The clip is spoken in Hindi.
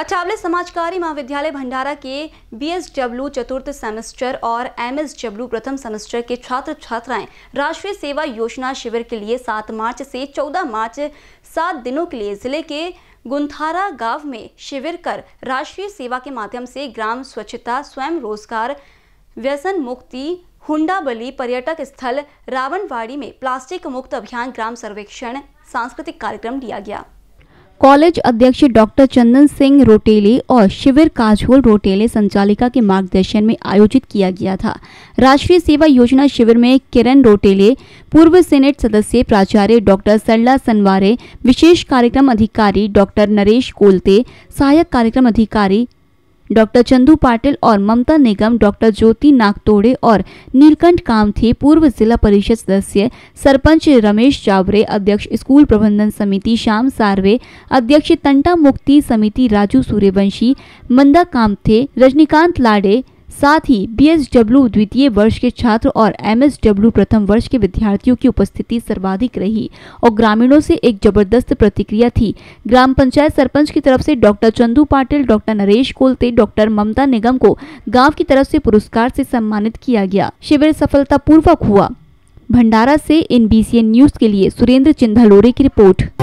अचावले समाजकारी महाविद्यालय भंडारा के बीएसडब्ल्यू चतुर्थ सेमेस्टर और एमएसडब्ल्यू प्रथम सेमेस्टर के छात्र छात्राएं राष्ट्रीय सेवा योजना शिविर के लिए 7 मार्च से 14 मार्च सात दिनों के लिए जिले के गुंथारा गांव में शिविर कर राष्ट्रीय सेवा के माध्यम से ग्राम स्वच्छता स्वयं रोजगार व्यसन मुक्ति हुंडाबली पर्यटक स्थल रावणवाड़ी में प्लास्टिक मुक्त अभियान ग्राम सर्वेक्षण सांस्कृतिक कार्यक्रम लिया गया कॉलेज अध्यक्ष डॉक्टर चंदन सिंह रोटेले और शिविर काजोल रोटेले संचालिका के मार्गदर्शन में आयोजित किया गया था राष्ट्रीय सेवा योजना शिविर में किरण रोटेले पूर्व सेनेट सदस्य प्राचार्य डॉक्टर सरला सनवारे विशेष कार्यक्रम अधिकारी डॉक्टर नरेश कोलते सहायक कार्यक्रम अधिकारी डॉक्टर चंदू पाटिल और ममता निगम डॉक्टर ज्योति नागतोड़े और नीलकंठ कामथे पूर्व जिला परिषद सदस्य सरपंच रमेश चावरे अध्यक्ष स्कूल प्रबंधन समिति श्याम सारवे अध्यक्ष तंटा मुक्ति समिति राजू सूर्यवंशी मंदा कामथे रजनीकांत लाडे साथ ही बीएसडब्ल्यू द्वितीय वर्ष के छात्र और एमएसडब्ल्यू प्रथम वर्ष के विद्यार्थियों की उपस्थिति सर्वाधिक रही और ग्रामीणों से एक जबरदस्त प्रतिक्रिया थी ग्राम पंचायत सरपंच की तरफ से doctor Chandu Patil doctor Naresh Kolte doctor Mamta Nigam को गाँव की तरफ से पुरस्कार से सम्मानित किया गया शिविर पूर्वक हुआ भंडारा से इन न्यूज के लिए सुरेंद्र चिंधालोरे की रिपोर्ट